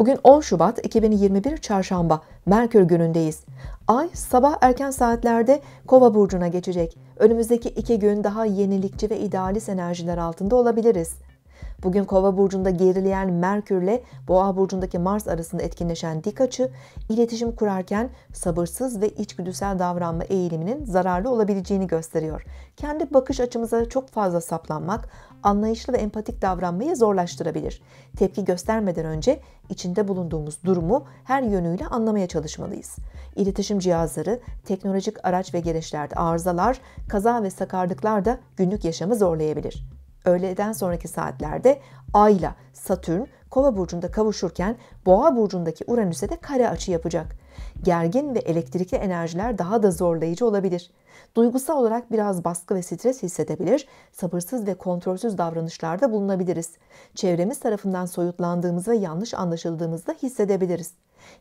Bugün 10 Şubat 2021 Çarşamba Merkür günündeyiz. Ay sabah erken saatlerde Kova burcuna geçecek. Önümüzdeki iki gün daha yenilikçi ve idealist enerjiler altında olabiliriz. Bugün Kova burcunda gerileyen ile Boğa burcundaki Mars arasında etkinleşen dik açı, iletişim kurarken sabırsız ve içgüdüsel davranma eğiliminin zararlı olabileceğini gösteriyor. Kendi bakış açımıza çok fazla saplanmak, anlayışlı ve empatik davranmayı zorlaştırabilir. Tepki göstermeden önce içinde bulunduğumuz durumu her yönüyle anlamaya çalışmalıyız. İletişim cihazları, teknolojik araç ve gereçlerde arızalar, kaza ve sakarlıklar da günlük yaşamı zorlayabilir. Öğleden sonraki saatlerde Ay'la Satürn Kova burcunda kavuşurken Boğa burcundaki Uranüs'e de kare açı yapacak. Gergin ve elektrikli enerjiler daha da zorlayıcı olabilir. Duygusal olarak biraz baskı ve stres hissedebilir, sabırsız ve kontrolsüz davranışlarda bulunabiliriz. Çevremiz tarafından soyutlandığımız ve yanlış anlaşıldığımızda hissedebiliriz.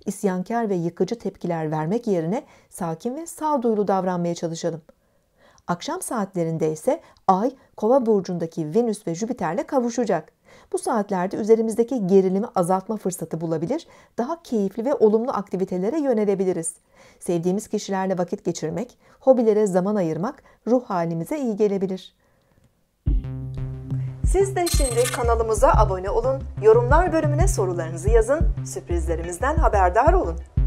İsyankar ve yıkıcı tepkiler vermek yerine sakin ve sağduyulu davranmaya çalışalım. Akşam saatlerinde ise Ay Kova burcundaki Venüs ve Jüpiter'le kavuşacak. Bu saatlerde üzerimizdeki gerilimi azaltma fırsatı bulabilir, daha keyifli ve olumlu aktivitelere yönelebiliriz. Sevdiğimiz kişilerle vakit geçirmek, hobilere zaman ayırmak ruh halimize iyi gelebilir. Siz de şimdi kanalımıza abone olun, yorumlar bölümüne sorularınızı yazın, sürprizlerimizden haberdar olun.